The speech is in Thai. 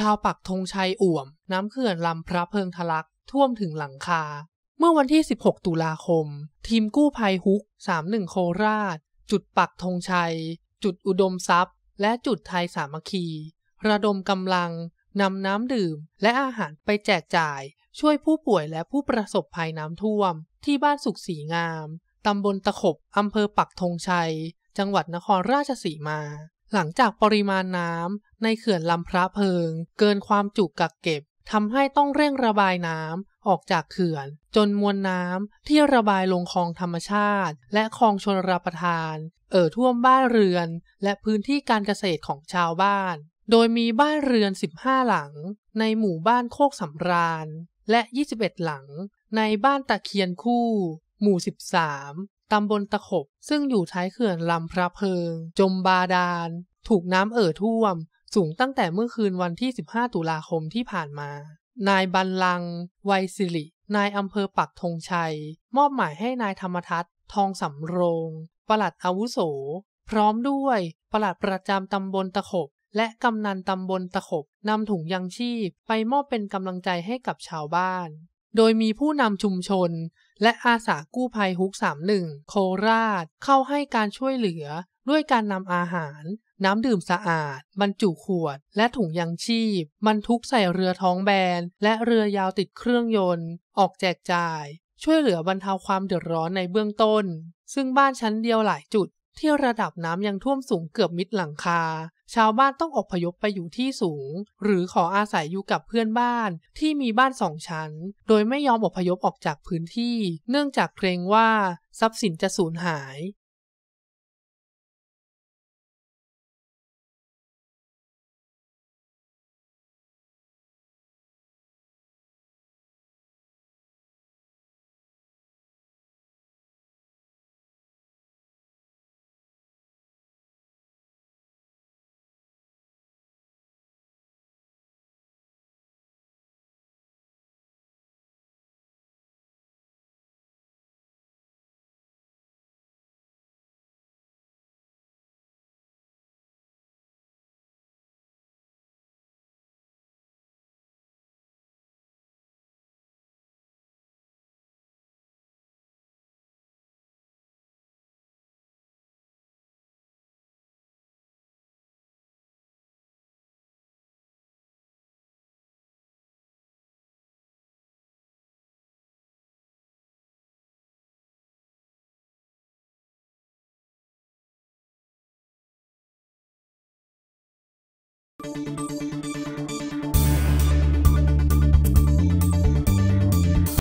ชาวปักธงชัยอ่วม น้ำเขื่อนลำพระเพิงทะลักท่วมถึงหลังคา เมื่อวันที่ 16 ตุลาคม ทีมกู้ภัยฮุก 31 โคราช จุดปักธงชัย จุดอุดมทรัพย์ และจุดไทยสามัคคี ระดมกำลังนำน้ำดื่มและอาหารไปแจกจ่าย ช่วยผู้ป่วยและผู้ประสบภัยน้ำท่วมที่บ้านสุขสีงาม ตำบลตะขบอำเภอปักธงชัย จังหวัดนครราชสีมาหลังจากปริมาณน้ำในเขื่อนลำพระเพิงเกินความจุกักเก็บทำให้ต้องเร่งระบายน้ำออกจากเขื่อนจนมวลน้ำที่ระบายลงคลองธรรมชาติ และคลองชนรประทาน เอ่อท่วมบ้านเรือน และพื้นที่การเกษตรของชาวบ้าน โดยมีบ้านเรือน 15 หลัง ในหมู่บ้านโคกสำราญ และ 21 หลัง ในบ้านตะเคียนคู่หมู่ 13ตำบลตะขบ ซึ่งอยู่ท้ายเขื่อนลำพระเพิง จมบาดาลถูกน้ำเอ่อท่วม สูงตั้งแต่เมื่อคืนวันที่ 15 ตุลาคมที่ผ่านมา นายบันลังวัยสิรินายอำเภอปักธงชัย มอบหมายให้นายธรรมทัศน์ ทองสำโรง ปลัดอาวุโส พร้อมด้วย ปลัดประจำตำบลตะขบ และกำนันตำบลตะขบ นำถุงยังชีพ ไปมอบเป็นกำลังใจให้กับชาวบ้าน โดยมีผู้นำชุมชนและอาสากู้ภัยฮุก31โคราช เข้าให้การช่วยเหลือด้วยการนำอาหาร น้ำดื่มสะอาด บรรจุขวด และถุงยังชีพบรรทุกใส่เรือท้องแบน และเรือยาวติดเครื่องยนต์ ออกแจกจ่าย ช่วยเหลือบรรเทาความเดือดร้อนในเบื้องต้น ซึ่งบ้านชั้นเดียวหลายจุดที่ระดับน้ำยังท่วมสูงเกือบมิดหลังคา ชาวบ้านต้องอพยพไปอยู่ที่สูง หรือขออาศัยอยู่กับเพื่อนบ้านที่มีบ้านสองชั้น โดยไม่ยอมอพยพออกจากพื้นที่ เนื่องจากเกรงว่าทรัพย์สินจะสูญหาย